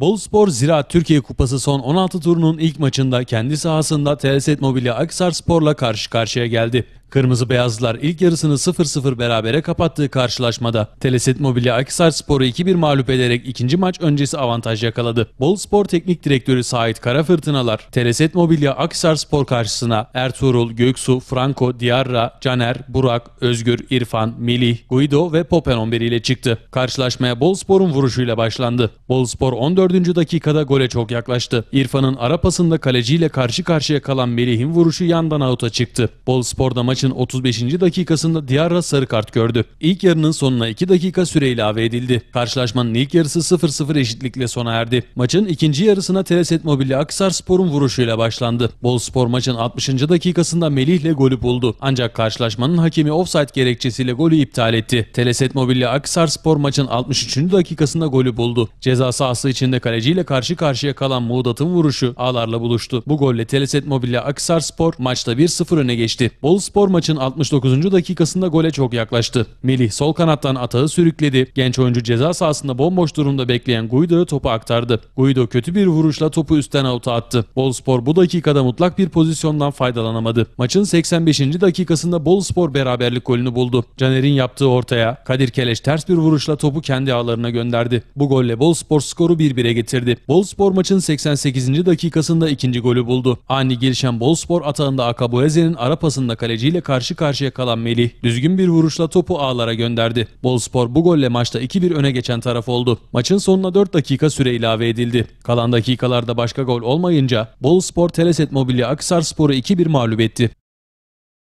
Boluspor Ziraat Türkiye Kupası son 16 turunun ilk maçında kendi sahasında Telset Mobilya Aksar Spor'la karşı karşıya geldi. Kırmızı Beyazlılar ilk yarısını 0-0 berabere kapattığı karşılaşmada Teleset Mobilya Akisar Spor'u 2-1 mağlup ederek ikinci maç öncesi avantaj yakaladı. Bol Spor Teknik Direktörü Sait fırtınalar. Teleset Mobilya Akisar Spor karşısına Ertuğrul, Göksu, Franco, Diarra, Caner, Burak, Özgür, İrfan, Melih, Guido ve Popen 11 ile çıktı. Karşılaşmaya Bol Spor'un vuruşuyla başlandı. Bol Spor 14. dakikada gole çok yaklaştı. İrfan'ın ara pasında kaleciyle karşı karşıya kalan Melih'in vuruşu yandan avuta çıktı. Bol Spor'da maç maçın 35. dakikasında Diarra sarı kart gördü. İlk yarının sonuna 2 dakika süre ilave edildi. Karşılaşmanın ilk yarısı 0-0 eşitlikle sona erdi. Maçın ikinci yarısına Teleset Mobilya Aksar Spor'un vuruşuyla başlandı. Bol Spor maçın 60. dakikasında Melih'le golü buldu. Ancak karşılaşmanın hakemi offside gerekçesiyle golü iptal etti. Teleset Mobilya Aksar Spor maçın 63. dakikasında golü buldu. Ceza sahası içinde kaleciyle karşı karşıya kalan Muğdat'ın vuruşu ağlarla buluştu. Bu golle Teleset Mobilya Aksar Spor maçta 1-0 öne geçti. Bol Spor skor maçın 69. dakikasında gole çok yaklaştı. Melih sol kanattan atağı sürükledi. Genç oyuncu ceza sahasında bomboş durumda bekleyen Guido'ya topu aktardı. Guido kötü bir vuruşla topu üstten avuta attı. Bolspor bu dakikada mutlak bir pozisyondan faydalanamadı. Maçın 85. dakikasında Bolspor beraberlik golünü buldu. Caner'in yaptığı ortaya Kadir Keleş ters bir vuruşla topu kendi ağlarına gönderdi. Bu golle Bolspor skoru 1-1'e getirdi. Bolspor maçın 88. dakikasında ikinci golü buldu. Ani gelişen Bolspor atağında Akaboeze'nin ara pasında kaleciyle ile karşı karşıya kalan Melih düzgün bir vuruşla topu ağlara gönderdi. Bolspor bu golle maçta 2-1 öne geçen taraf oldu. Maçın sonuna 4 dakika süre ilave edildi. Kalan dakikalarda başka gol olmayınca Bolspor Teleset Mobilya Aksar Spor'u 2-1 mağlup etti.